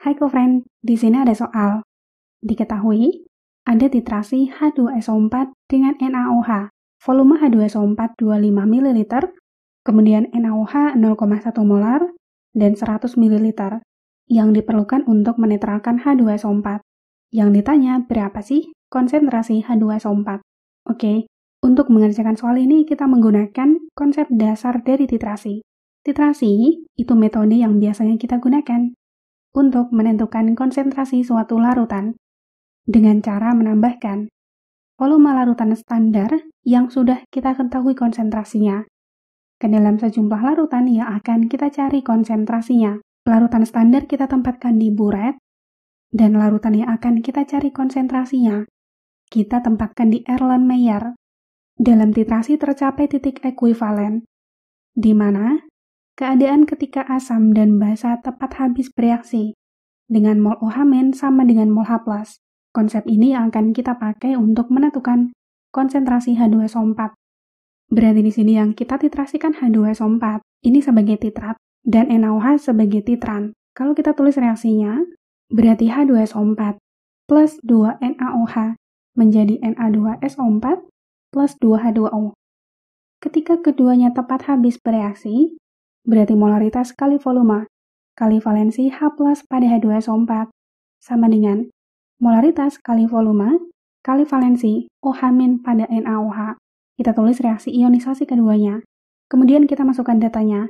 Hai co-friend, di sini ada soal. Diketahui, ada titrasi H2SO4 dengan NaOH, volume H2SO4 25 ml, kemudian NaOH 0,1 molar, dan 100 ml, yang diperlukan untuk menetralkan H2SO4. Yang ditanya, berapa sih konsentrasi H2SO4? Oke, untuk mengerjakan soal ini kita menggunakan konsep dasar dari titrasi. Titrasi itu metode yang biasanya kita gunakan untuk menentukan konsentrasi suatu larutan dengan cara menambahkan volume larutan standar yang sudah kita ketahui konsentrasinya ke dalam sejumlah larutan yang akan kita cari konsentrasinya. Larutan standar kita tempatkan di buret, dan larutan yang akan kita cari konsentrasinya kita tempatkan di Erlenmeyer. Dalam titrasi tercapai titik ekuivalen, di mana keadaan ketika asam dan basa tepat habis bereaksi. Dengan mol OH- sama dengan mol H+. Konsep ini akan kita pakai untuk menentukan konsentrasi H2SO4. Berarti di sini yang kita titrasikan H2SO4 ini sebagai titrat dan NaOH sebagai titran. Kalau kita tulis reaksinya, berarti H2SO4 plus 2 NaOH menjadi Na2SO4 plus 2H2O. Ketika keduanya tepat habis bereaksi, berarti molaritas kali volume kali valensi H plus pada H2SO4 sama dengan molaritas kali volume kali valensi OH min pada NaOH. Kita tulis reaksi ionisasi keduanya. Kemudian kita masukkan datanya.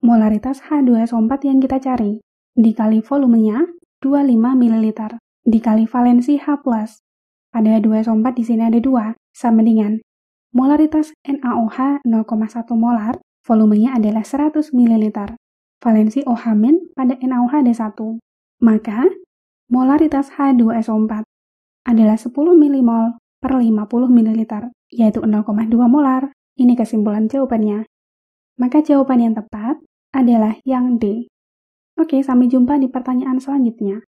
Molaritas H2SO4 yang kita cari dikali volumenya 25 ml dikali valensi H+. Pada H2SO4 di sini ada 2 sama dengan molaritas NaOH 0,1 molar Volumenya adalah 100 ml, valensi OH- pada NaOHD1. Maka, molaritas H2SO4 adalah 10 mmol per 50 ml, yaitu 0,2 molar. Ini kesimpulan jawabannya. Maka jawaban yang tepat adalah yang D. Oke, sampai jumpa di pertanyaan selanjutnya.